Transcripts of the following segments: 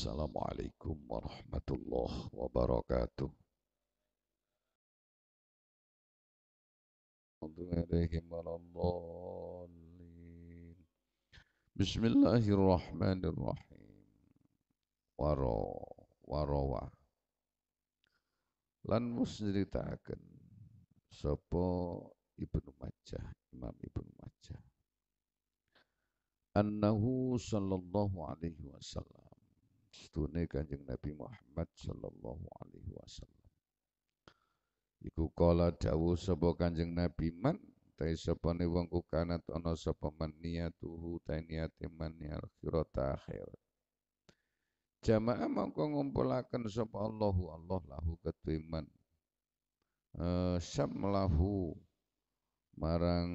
Assalamualaikum warahmatullahi wabarakatuh. Bismillahirrahmanirrahim. Waro warowa. Lan musniritaken sapa Ibnu Majah, Imam Ibnu Majah. Annahu sallallahu alaihi wasallam stune Kanjeng Nabi Muhammad sallallahu alaihi wasallam. Iku kala dawuh sapa Kanjeng Nabi man tai ne wong kanat ana sapa man niatuhu ta niate man akhirata ya akhirat. Jamaah mongko ngumpulaken sapa Allahu Allah lahu kedue man. Uh, eh, samlahu marang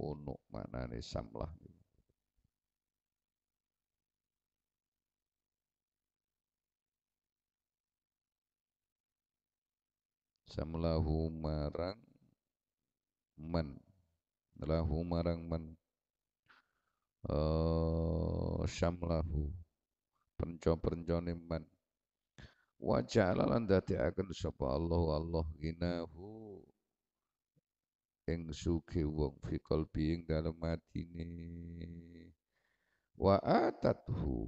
ono maknane samlah samlahu marang man lahu marang man uh, eh, samlahu penco-pencone man wajah lan dadi akan sapa Allah Allah ginahu ing suge wong fi qalbi ing dalem atine wa atathu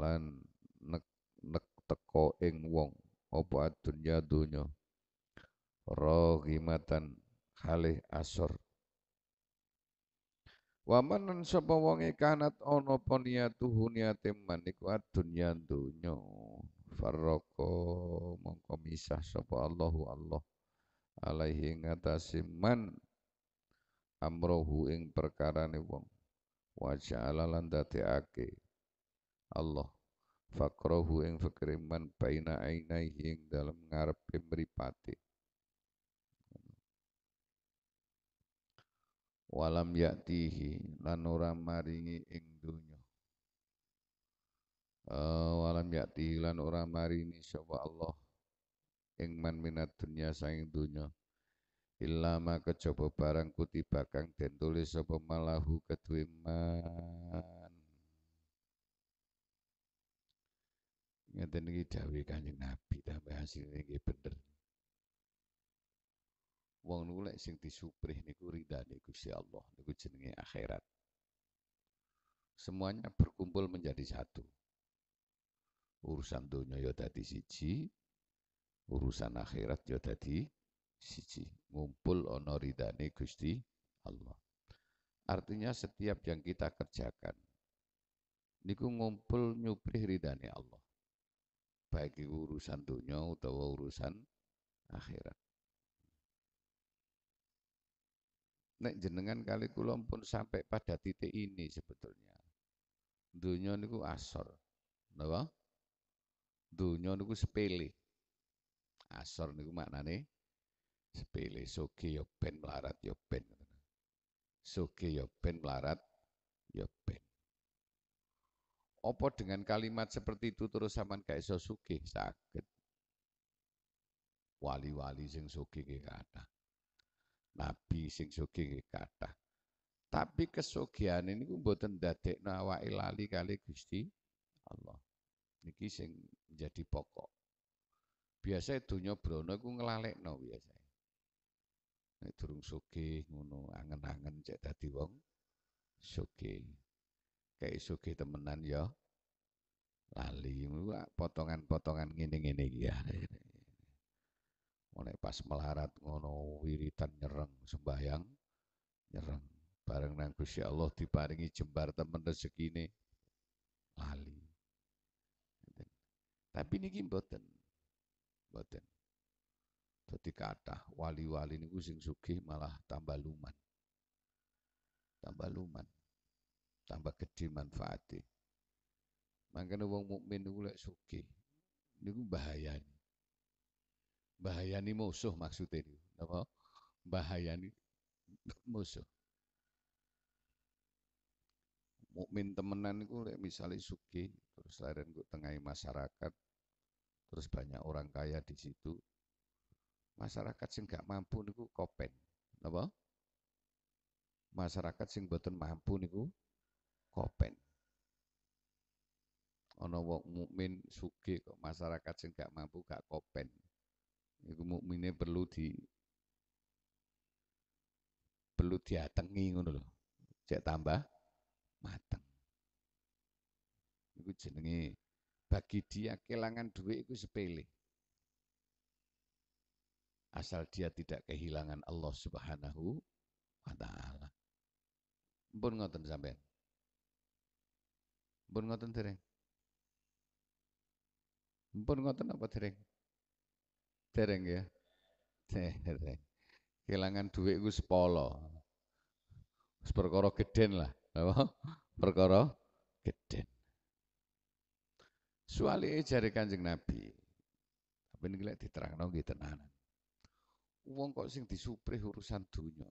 lan nek nek teko ing wong apa dunya dunya rohimatan halih asor Wamanan sapa wonge kanat ana apa niatuhu niate man iku adunya donya farraqa mongko misah sapa Allahu Allah alaihi ngatasi man amrohu ing perkara ni wong wajah ala landati ake Allah fakrohu ing fakriman baina ainaihi ing ngarep ngarepe patik walam yaktihi lan maringi ing dunya uh, eh, walam yaktihi lan maringi sapa Allah ing man minat dunya saing dunyo Ilama kejaba barang kuti bakang den tulis sapa malahu ketuiman man. Ngeten iki dawuh Kanjeng Nabi tambah hasilnya nggih bener. Wong niku lek sing disuprih niku ridane Gusti Allah niku jenenge akhirat. Semuanya berkumpul menjadi satu. Urusan dunia ya dadi siji, urusan akhirat ya dadi siji ngumpul ono ridane Gusti Allah artinya setiap yang kita kerjakan niku ngumpul nyupri ridane Allah baik itu urusan dunia utawa urusan akhirat nek jenengan kali kulom pun sampai pada titik ini sebetulnya dunia niku asor napa dunia niku sepele asor niku maknane sepele suki yo ben melarat yo ben yopen yo ben melarat yo ben opo dengan kalimat seperti itu terus saman gak iso sugih sakit wali-wali sing suki nggih kathah nabi sing suki ke kathah tapi kesugihan ini mboten ndadekno awake lali kali Gusti Allah niki sing jadi pokok biasa dunya brono iku nglalekno biasa nek durung sugih ngono angen-angen cek dadi wong sugih kayak sugih temenan ya lali ah, potongan-potongan ngene-ngene iki ya mulai pas melarat ngono wiritan nyereng sembahyang nyereng bareng nang Gusti Allah diparingi jembar temen rezeki ini lali tapi niki mboten mboten jadi kata wali-wali ini sing sugih malah tambah luman. Tambah luman. Tambah gede faati. Mangkane wong mukmin niku lek bahaya niku bahaya ini musuh maksudnya Apa? Bahaya ini musuh. mukmin temenan itu misalnya suki terus laren gue tengahi masyarakat terus banyak orang kaya di situ Masyarakat sing gak mampu niku kopen. Napa? Masyarakat sing boten mampu niku kopen. Ana wong mukmin sugih kok masyarakat sing gak mampu gak kopen. Iku mukmine perlu di perlu diatengi ngono lho. Cek tambah mateng. Iku jenenge bagi dia kelangan duit itu sepele asal dia tidak kehilangan Allah Subhanahu wa taala. Pun ngoten sampean. Pun ngoten dereng. Pun ngoten apa dereng? Dereng ya. Dereng. Kehilangan duit iku sepolo. Wis perkara geden lah. Apa? Perkara geden. soalnya jari Kanjeng Nabi. Tapi ini lek diterangkan kita tenanan. Uang kok sing disuprih urusan dunia.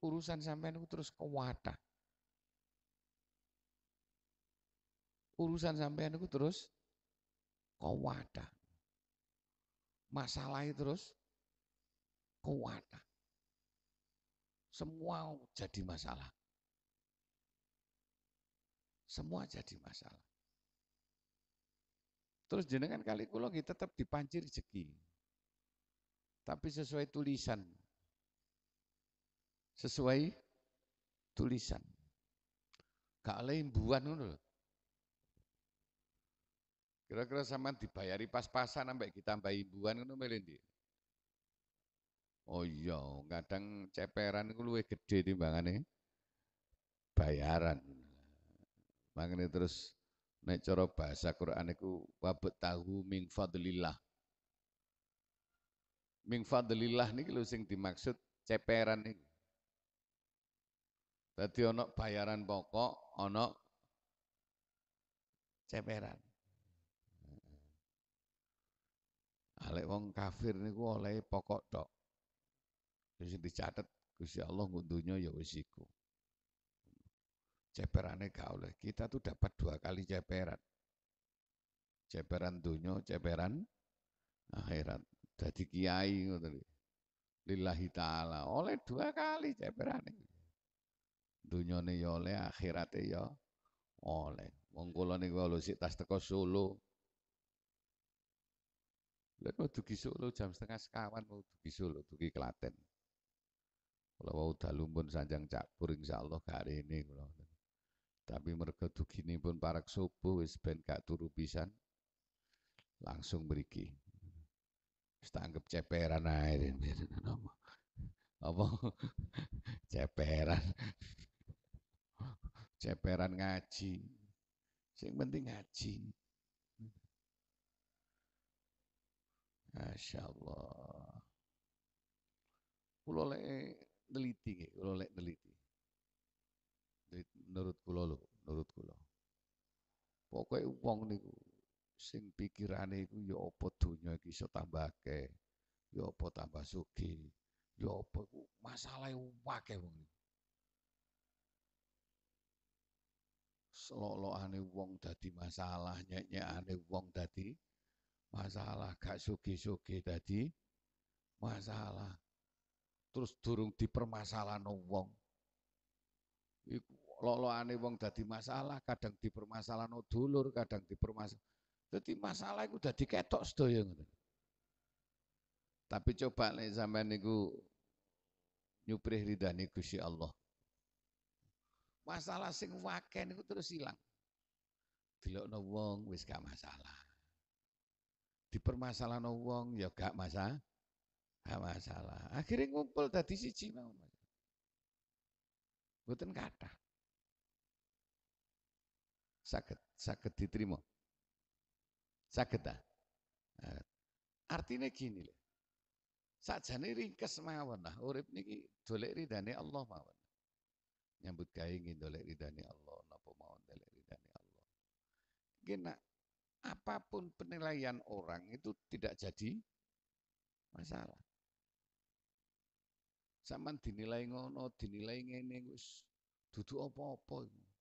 Urusan sampean itu terus kewadah. Urusan sampean itu terus kewadah. Masalah itu e terus kewadah. Semua jadi masalah. Semua jadi masalah. Terus jenengan kali kulo kita tetap dipancir rezeki tapi sesuai tulisan. Sesuai tulisan. Gak ada imbuan ngono Kira-kira sama dibayari pas-pasan sampai ditambah imbuan itu melendi. Oh iya, kadang ceperan itu lebih gede bangane bayaran. Makanya terus naik cara bahasa Quran ku wabut tahu min fadlillah. Ming fadlillah niki lho sing dimaksud ceperan niki. Dadi ana bayaran pokok, ana ceperan. Alek wong kafir niku oleh pokok tok. Wis dicatet Gusti Allah nggo ya wis iku. Ceperane gak oleh. Kita tuh dapat dua kali ceperan. Ceperan dunia ceperan akhirat. dadi kiai ngoten lho. Lillahi taala oleh dua kali ceperane. Dunyane ya oleh akhirate ya oleh. Wong kula niku lho sik tas teko Solo. Lek mau dugi Solo jam setengah sekawan mau dugi Solo dugi Klaten. Kula wau dalu pun sanjang Cakpur insyaallah hari ini kula. Tapi mergo dugine pun parek subuh wis ben gak turu pisan langsung mriki anggap ceperan ae apa apa ceperan ceperan ngaji sing penting ngaji Masya Allah. Kulo lek neliti nggih, kulo lek neliti. Menurut kulo lho, menurut kulo. Pokoke wong niku sing pikirane iku ya apa donya iki iso tambah akeh ya apa tambah sugih ya apa iku masalahe akeh wong niku selolokane wong dadi masalah nyek wong dadi masalah gak suki sugih dadi masalah terus durung dipermasalahno wong iku lolokane wong dadi masalah kadang dipermasalahno dulur kadang dipermasalah jadi masalah itu udah diketok sedaya Tapi coba nih sampean niku nyuprih ridhani Gusti Allah. Masalah sing waken itu terus hilang. no wong wis gak masalah. Dipermasalahno wong ya gak masalah. Gak masalah. Akhirnya ngumpul tadi si Cina, bukan kata Sakit, sakit diterima. Sakit ah? Artinya gini Saja Sajane ringkas mawon lah urip niki dolek ridani Allah mawon. Nyambut kaya ingin dolek ridani Allah napa mawon dolek ridani Allah. Gina, apapun penilaian orang itu tidak jadi masalah. Saman dinilai ngono, dinilai ngene duduk apa-apa Ini.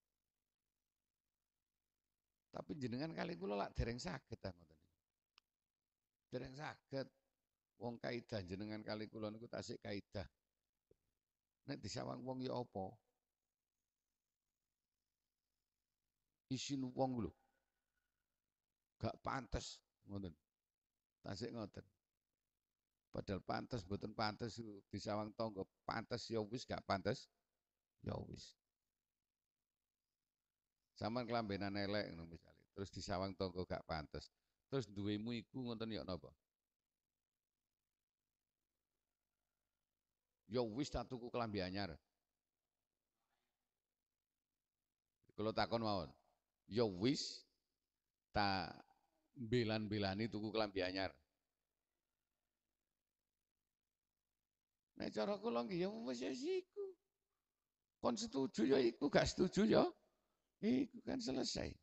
Tapi jenengan kali kula lak dereng saged ta ngoten. Dereng saged. Wong kaidah jenengan kali kula niku tasik kaidah. Nek disawang wong ya apa? Isin wong lho. Gak pantas ngoten. Tasik ngoten. Padahal pantas, mboten pantas, disawang tangga pantas ya wis gak pantas, ya wis. Saman kelambenan elek ngono misale. Terus disawang tonggo gak pantes. Terus duwemu iku ngonten yo ya, napa? Yo ya wis tak tuku kelambi anyar. Kalau takon mawon. Yo ya wis tak bilan-bilani tuku kelambi anyar. Nek nah, cara kula nggih ya wis iku. Kon setuju ya iku, gak setuju ya. Iku kan selesai.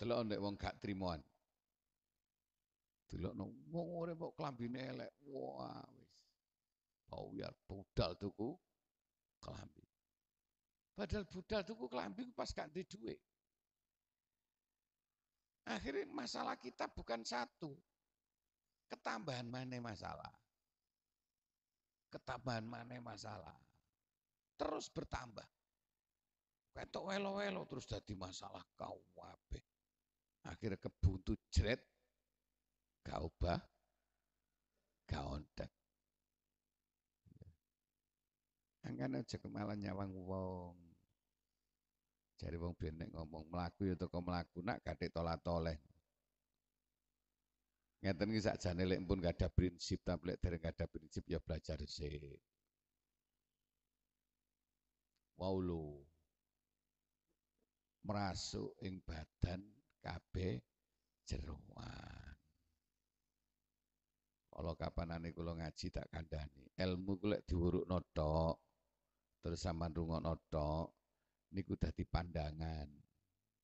Telok nek wong gak trimoan. Delokno wong ora kok klambine elek. Wah wis. ya budal tuku klambi. Padahal budal tuku klambi pas gak duwe duit. Akhirnya masalah kita bukan satu. Ketambahan mana masalah. Ketambahan mana masalah. Terus bertambah. Ketok welo-welo terus jadi masalah kau wape Akhirnya kebuntu jret Kau kau Kau ontek. Angkane aja malah nyawang wong. cari wong benek ngomong melaku ya toko melaku nak kadhe tola-toleh. Ngeten iki sakjane lek pun gak ada prinsip tapi lek gak ada prinsip ya belajar sih. Wow lo merasuk ing badan kabeh jeruan. Kalau kapanane kula ngaji tak kandani, ilmu kula diuruk notok, terus sampean rungok notok, niku dadi pandangan,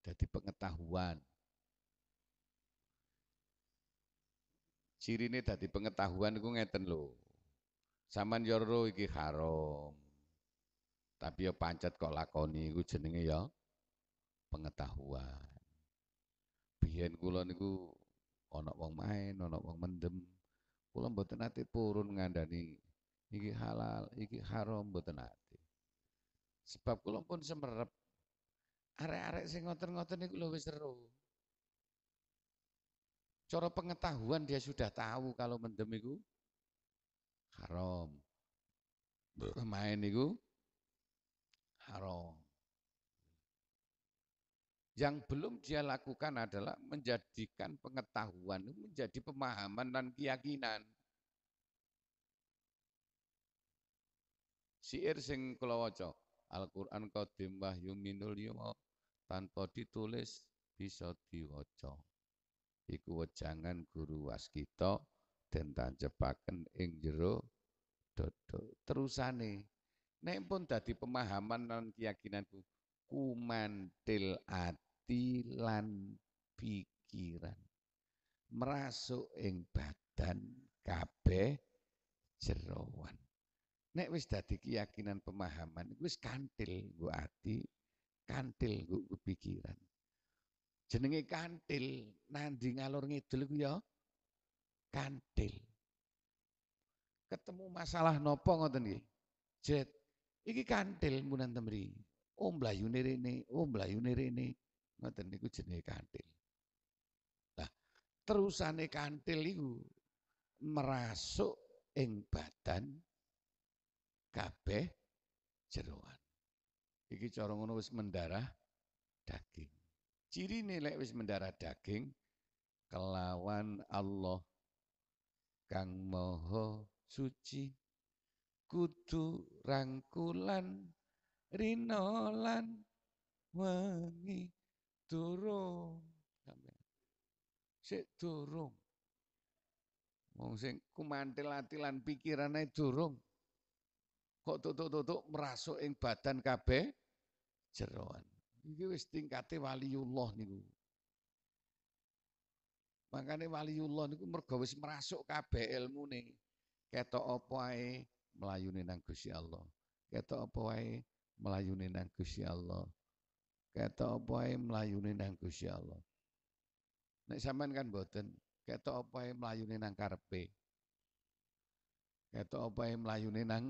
dadi pengetahuan. Ciri Cirine dadi pengetahuan niku ngeten lho. Saman yoro ya iki harom. Tapi yo ya pancet kok lakoni iku jenenge ya pengetahuan. Biyen kula niku ana wong main, ana wong mendem. Kula mboten nate purun ngandani iki halal, iki haram mboten nate. Sebab kula pun semerep arek-arek sing ngoten-ngoten niku lho wis seru. Cara pengetahuan dia sudah tahu kalau mendem iku haram. Main niku haram. Yang belum dia lakukan adalah menjadikan pengetahuan menjadi pemahaman dan keyakinan. Siir sing kulawaca, Al-Qur'an qadim wahyu minul yuma tanpa ditulis bisa diwaca. Iku wejangan guru waskita den tancepaken ing jero dodo. Terusane nek pun dadi pemahaman lan keyakinanku kumantil ati hati lan pikiran merasuk ing badan kabeh jerowan nek wis dadi keyakinan pemahaman wis kantil nggo ati kantil nggo pikiran jenenge kantil nandi ngalor ngidul ku ya kantil ketemu masalah nopo ngoten nggih jet iki kantil munan temri om oh, rene om oh, rene Ngoten niku jenenge kantil. Lah, terusane kantil iku merasuk ing badan kabeh jeroan. Iki cara ngono wis mendarah daging. ciri nilai wis mendarah daging kelawan Allah kang maha suci kudu rangkulan rinolan wangi durung. Sik durung. Wong sing kumantil ati lan pikirane durung. Kok tutuk-tutuk merasuk ing badan kabeh jeroan. Iki wis tingkate waliullah niku. Makane waliullah niku mergo wis merasuk kabeh ilmune. Ketok apa ae melayune nang Gusti Allah. Ketok apa wae melayune nang Gusti Allah. Kata apa yang melayu ini nang kusya Allah. Nek saman kan boten. Kata apa yang melayu ini nang karpe. Kata apa yang melayu ini nang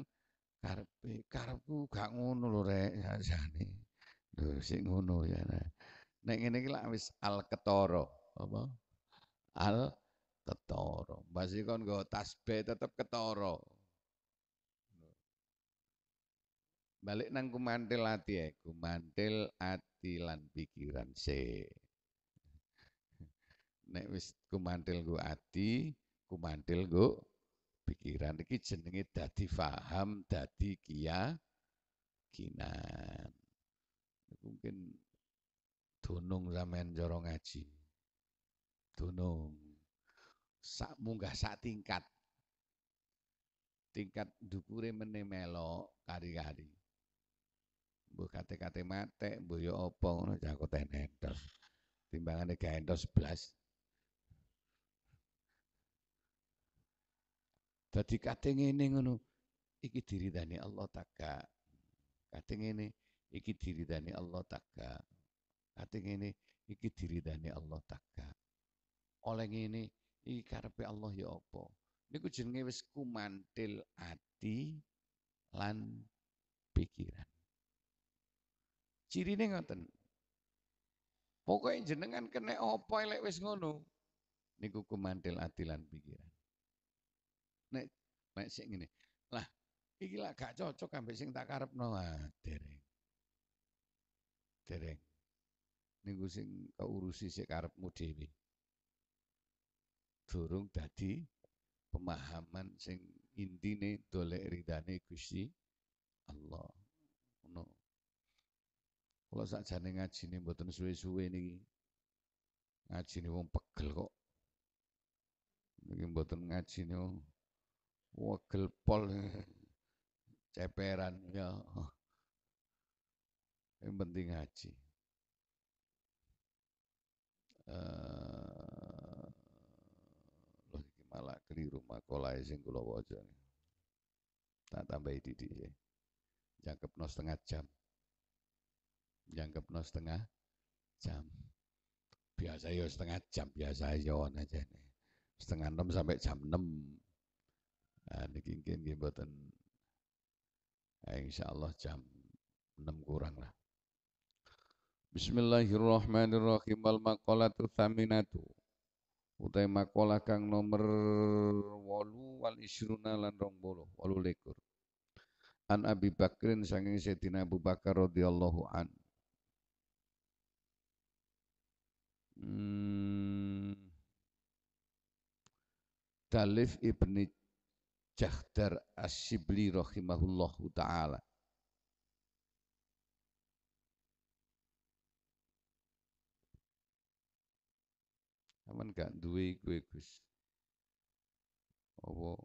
karpe. Karpe gak ngono lho rek. Ya, ya, Duh ngono ya. Nek ini lah wis al ketoro. Apa? Al ketoro. Masih kan gak tasbe tetap ketoro. Ketoro. balik nang kumantil ati ya kumantil ati lan pikiran se nek wis kumantil gu ati kumantil gu pikiran iki jenenge dadi faham dadi kia kinan mungkin dunung sampean cara ngaji dunung sak munggah sak tingkat tingkat dukure menemelo melok kari-kari bu kate-kate mate bu yo opo ngono cakoten ya entos. Timbangane gak entos 11. tadi kate ngene ngono. Iki diri dani Allah taka Kate ngene iki diri dani Allah taka Kate ngene iki diri dani Allah taka Oleh ngene iki karepe Allah ya opo Niku jenenge wis kumantil ati lan pikiran ciri Cirine ngoten. pokoknya jenengan kena apa lek wis ngono niku kumantil atilan pikiran. Nek nek sik ngene. Lah, iki lak gak cocok sampai sing tak karepno. Ah, dereng. Dereng. Niku sing kaurusi sik karepmu dhewe. Durung tadi pemahaman sing intine dolek ridane Gusti Allah. No. Kula sakjane ngajine mboten suwe-suwe ngaji nih wong pegel kok. Niki nih, ngajine wegel pol ceperan ya. Yang penting ngaji. Uh, loh iki malah keliru makolae sing kula waca. Tak tambahi didik ya. Jangkepno setengah jam jangkep no setengah jam biasa yo ya setengah jam biasa yo ya aja nih setengah enam sampai jam enam nah, niki nggih mboten nah, jam enam kurang lah Bismillahirrahmanirrahim al maqalatu tsaminatu utai makalah kang nomor walu wal isruna lan rong bolo wolu lekur an Abi Bakrin sanging setina Abu Bakar radhiyallahu an Hmm. Dalif ibni Jahdar Asyibli rahimahullahu ta'ala. Aman gak duwe kowe Gus. Apa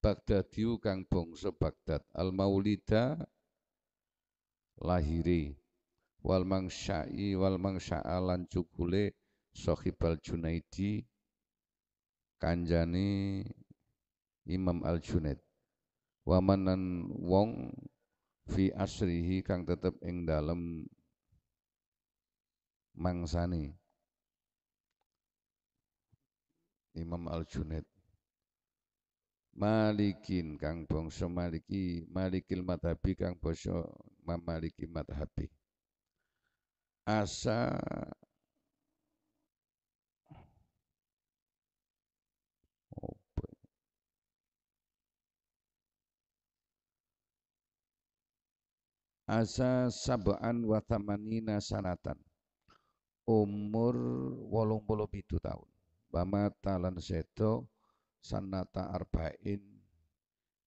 Bagdadiu kang bangsa Bagdad al maulida lahiri wal mangsai wal mangsa'a lan cukule Sohibal Junaidi kanjani Imam Al Junaid wamanan wong fi asrihi kang tetep ing dalem mangsani Imam Al Junaid malikin kang bangsa maliki malikil madhabi kang bangsa mamaliki madhabi asa asa sabaan wa tamanina sanatan umur bolopitu tahun bama talan seto sanata arba'in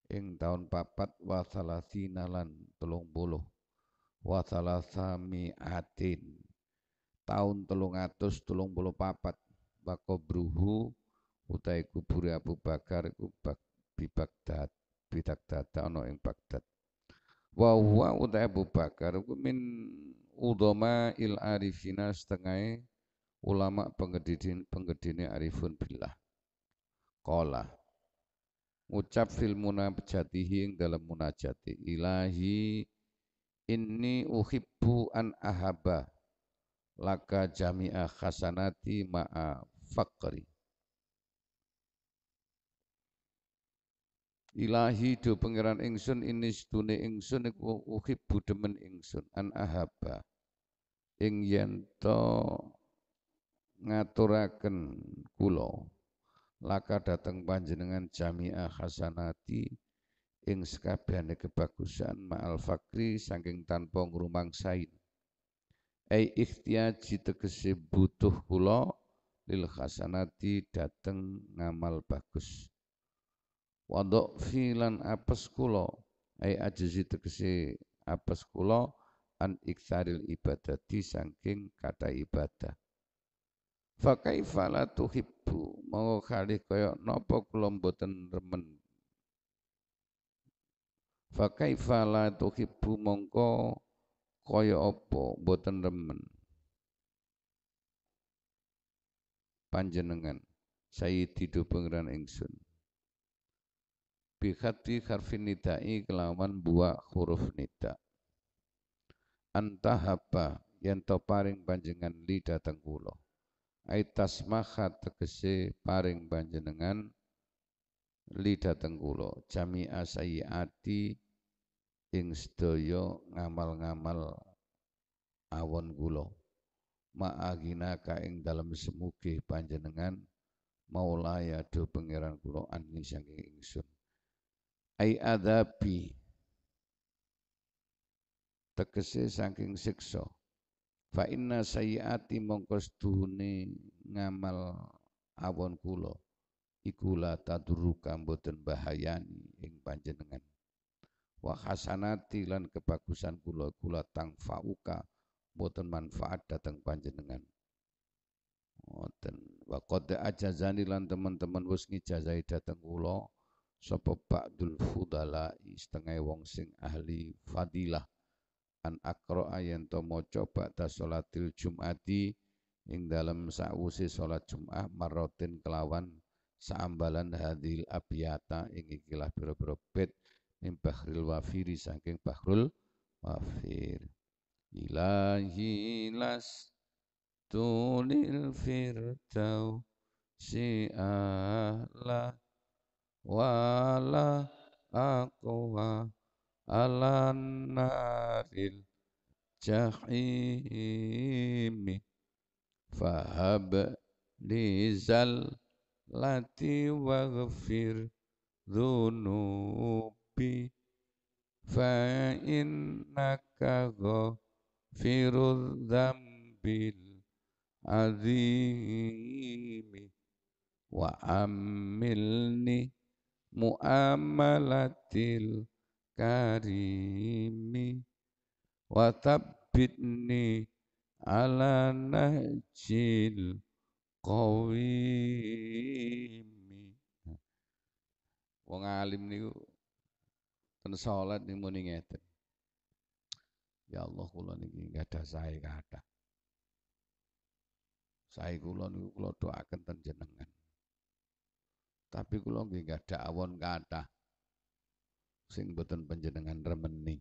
ing taun papat wa salasina lan telung puluh wa salasami atin taun telung atus telung puluh papat wa bruhu utai kuburi Abu Bakar dat bidak bidagdad ono ing bagdad wa huwa utai Abu Bakar ku min udoma il arifina setengah ulama pengedidin pengedini arifun billah Kola Ucap iya. fil munajatihi ing dalam munajati Ilahi ini uhibbu an ahaba Laka jami'a khasanati ma'a fakri Ilahi do pangeran ingsun ini sedune ingsun iku uhibbu demen ingsun an ahaba ing yen to ngaturaken kula laka dateng panjenengan jami'ah hasanati ing sekabehane kebagusan ma'al fakri saking tanpa sain. Ei ikhtiyaji tegese butuh kula lil hasanati dateng ngamal bagus wadok filan apes kula ai ajzi tegese apes kula an iktaril ibadati saking kata ibadah Fakai fala la tuhibbu mau kali kaya napa kula mboten remen Fakai fala la tuhibbu mongko kaya apa mboten remen panjenengan sayyididu pangeran ingsun bihati harfin nidai kelawan buah huruf nida apa yang toparing paring panjenengan li datang Aitas maha tegese paring panjenengan lidah tengkulo jamia sayiati ing sedaya ngamal-ngamal awon agina ma'agina ing dalam semuge panjenengan maulaya do pangeran gulo anni saking ingsun ai adabi tegese saking siksa fa inna sayyati mongkos seduhune ngamal awon kula iku la tadruka bahayani ing panjenengan wa hasanati lan kebagusan kula kula tang fauka mboten manfaat dateng panjenengan Mboten. Wa qad ajazani lan teman-teman wis ngijazai dateng kula sapa ba'dul fudala setengah wong sing ahli fadilah an akro'a Tomo to moco ba'da sholatil jum'ati ing dalam sa'usi solat jum'ah marotin kelawan saambalan hadil abiyata ing ikilah biro-biro bed ing bahril wafiri saking bahrul wafir ilahi las tunil firdau si Allah wala aqwa على النار الجحيم فهب لي زلتي واغفر ذنوبي فإنك غفر الذنب العظيم وأملني مؤاملة karimi wa tabbitni ala nahjil qawimi wong alim niku ten salat ning muni ngeten ya Allah kula niki gada sae kata sae kula niku kula doaken ten jenengan tapi kula nggih ada awon kata sing boten panjenengan remeni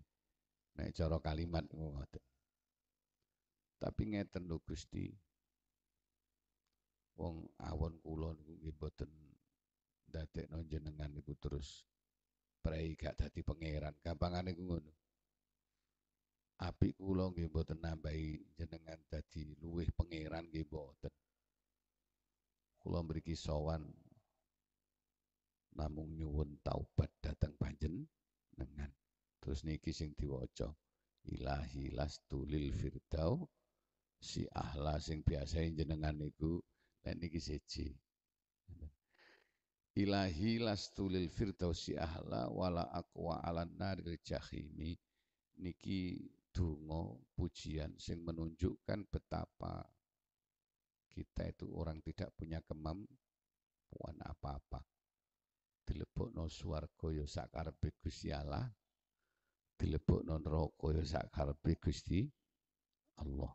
nek cara kalimat ngoten oh, tapi ngeten lho Gusti wong awon kula niku nggih boten ndadekno jenengan niku terus prei gak dadi pangeran gampangane ku ngono apik kula nggih boten nambahi jenengan dadi luwih pangeran nggih boten kula mriki sowan namung nyuwun taubat dhateng panjen jenengan. Terus niki sing diwaca. Ilahi lastu lil firdau si ahla sing biasa jenengan niku lek niki siji. Ilahi lastu lil si ahla wala aqwa ala naril jahimi niki dungo pujian sing menunjukkan betapa kita itu orang tidak punya kemampuan apa-apa dilebokno swarga ya sakarepe Gusti Allah dilebokno neraka ya sakarepe Gusti Allah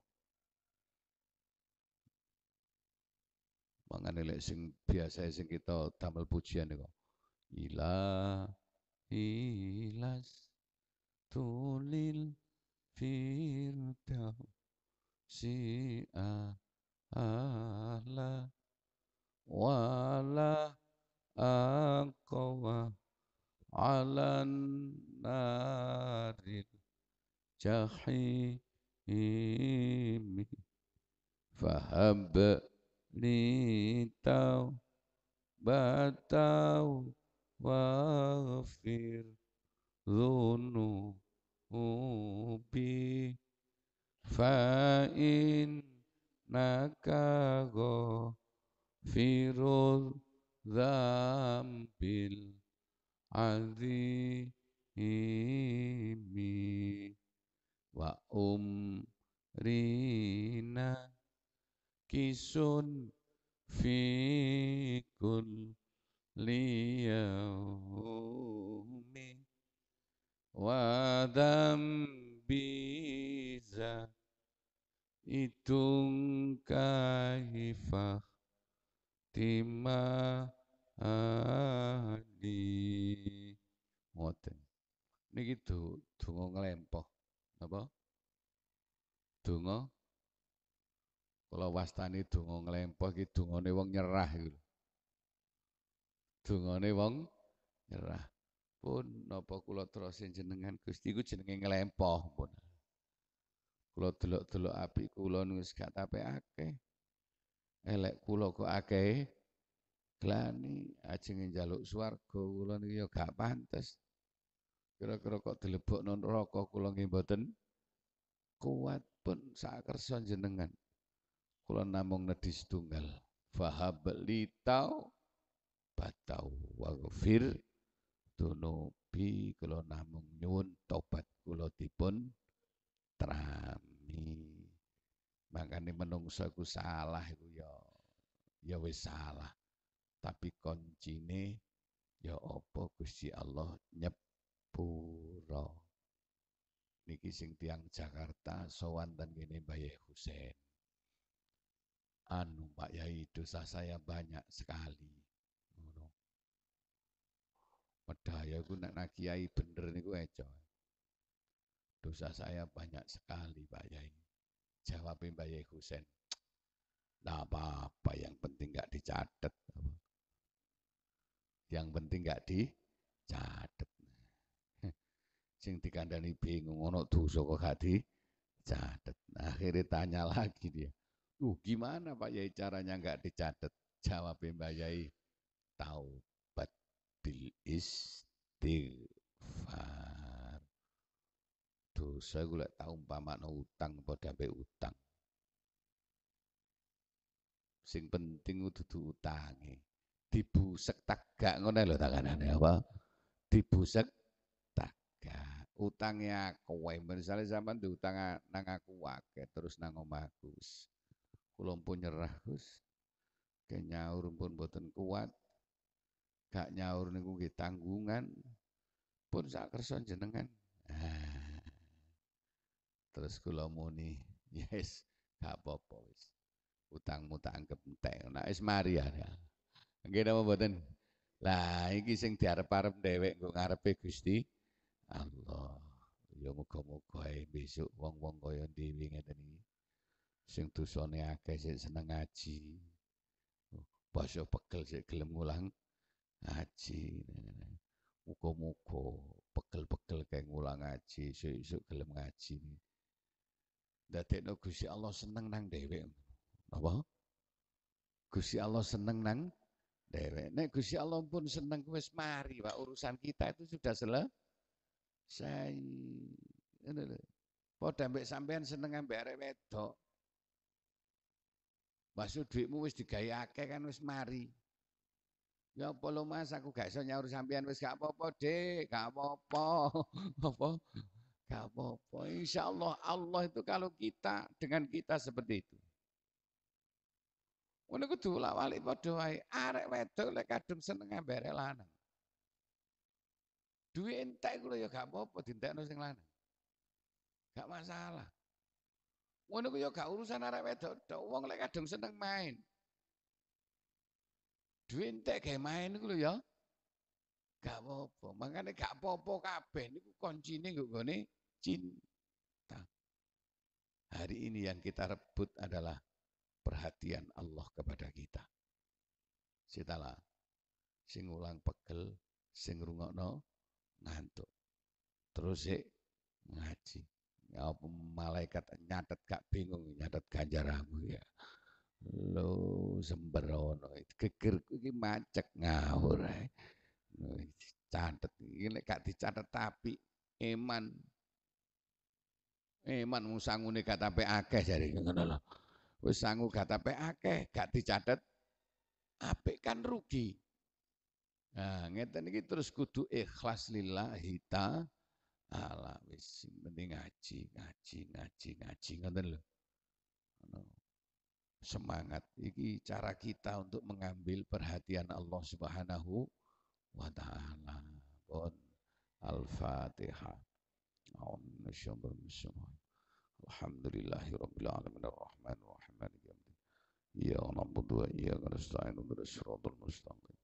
Mangane lek sing biasa sing kita damel pujian niku ila ilas tulil firdau si ala wala أقوى على النار الجحيم فهب لي توبة واغفر ذنوبي فإنك غفير dhambil azimi wa umrina kisun fi kun liyaumi wa dhambi itung kaifah timadi ngoten niki gitu donga nglempoh napa donga kula wastani donga nglempoh iki dungane wong nyerah iki dungane wong nyerah pun napa kula terus jenengan Gusti iku jenenge nglempoh pun kula delok-delok api kula wis gak tapekake elek kula kok akeh glani ajeng njaluk swarga kula niki ya gak pantes kira-kira kok non rokok kula nggih mboten kuat pun sakar jenengan kula namung nedhi setunggal fahab tau batau waghfir dunubi kula namung nyuwun tobat kula dipun trami Makane menungsa ku salah itu ya ya wis salah. Tapi koncine ya apa Gusti Allah nyepuro. Niki sing tiang Jakarta sowan dan gini Mbah Husain. Anu Pak Yai dosa saya banyak sekali. Ngono. Medhaya ku nak kiai bener niku eco. Dosa saya banyak sekali Pak Yai. Jawab Mbak Yai Husen. Nah, apa-apa yang penting nggak dicatat. Yang penting nggak dicatat. Sing dikandani bingung ono dosa kok gak dicatat. Nah, akhirnya tanya lagi dia. Uh, gimana Pak Yai caranya nggak dicatat? Jawab Mbak Yai, taubat bil istighfar dosa iku lek tau umpamane utang apa ambek utang. Sing penting dudu utange. Dibusek tagak ngono lho tanganane apa? Dibusek tagak. Utange aku wae misale sampean diutang nang aku akeh terus nang omahku. Kula pun nyerah Gus. Kenyaur pun boten kuat. Gak nyaur niku nggih tanggungan pun sak kersa jenengan. Ah. terus kula muni yes gak apa-apa wis utangmu tak anggap entek nek nah, is mari ya nggih napa mboten lah iki sing diarep-arep dhewek kok ngarepe Gusti Allah ya muga-muga besok wong-wong kaya dhewe ngeten iki sing dosane akeh sing seneng ngaji oh, basa pegel sik gelem ngulang ngaji muga-muga pegel-pegel kayak ngulang ngaji sik-sik gelem ngaji Dadekno Gusti Allah seneng nang dewe, apa? Gusti Allah seneng nang dewe, Nek Gusti Allah pun seneng wis mari, Pak, urusan kita itu sudah selesai. Padha mbek sampean seneng ambek arek wedok. Maksud duitmu wis digawe akeh kan wis mari. Ya apa lo Mas, aku gak iso nyaur sampean wis gak apa-apa, Dik, gak apa-apa. apa? -apa. Gak apa Insya Allah, Allah itu kalau kita, dengan kita seperti itu. Ngono kudu wali padha wae. Arek wedok lek kadung seneng ambere lanang. Duwe entek kuwi ya gak apa-apa dientekno sing lanang. Gak masalah. Ngono kuwi ya gak urusan arek wedok tok. Wong lek kadung seneng main. Duwe entek gawe main iku ya. Gak apa-apa. Makane gak apa-apa kabeh ini gue nggone cinta. Hari ini yang kita rebut adalah perhatian Allah kepada kita. Sitala, sing ulang pegel, sing rungokno ngantuk. Terus sik ngaji. Ya malaikat nyatet gak bingung nyatet ganjaramu ya. Lo sembrono geger ini macet ngawur ya, Catet ini gak dicatat tapi iman Iman eh, mung sangune kata tape akeh jare ngono lho. Wis sangu gak tape akeh, gak dicatet apik kan rugi. Nah, ngeten iki terus kudu ikhlas lillahi ta'ala. Wis sing penting ngaji, ngaji, ngaji, ngaji ngoten lho. Semangat ini cara kita untuk mengambil perhatian Allah Subhanahu wa taala. Bon. Al-Fatihah. أعوذ من الشيطان الشيطان الحمد لله رب العالمين الرحمن الرحيم يا يوم الدين إياك نعبد وإياك نستعين اهدنا الصراط المستقيم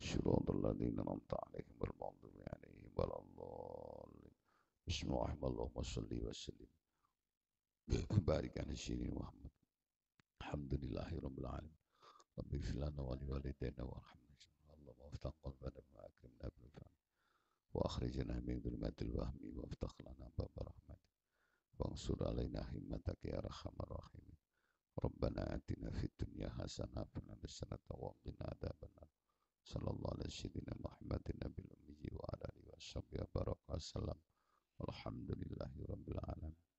صراط الذين أنعمت عليهم غير المغضوب عليهم ولا الضالين بسم الله اللهم صل وسلم بارك على سيدنا محمد الحمد لله رب العالمين رب اغفر لنا ولوالدينا وارحمنا اللهم افتح قلوبنا واكرمنا وأخرجنا من ظلمات الوهم وافتح لنا باب رحمتك وانصر علينا همتك يا أرحم الراحمين ربنا آتنا في الدنيا حسنة وفي الآخرة وقنا عذاب النار صلى الله على سيدنا محمد النبي الأمي وعلى آله وصحبه وبارك وسلم والحمد لله رب العالمين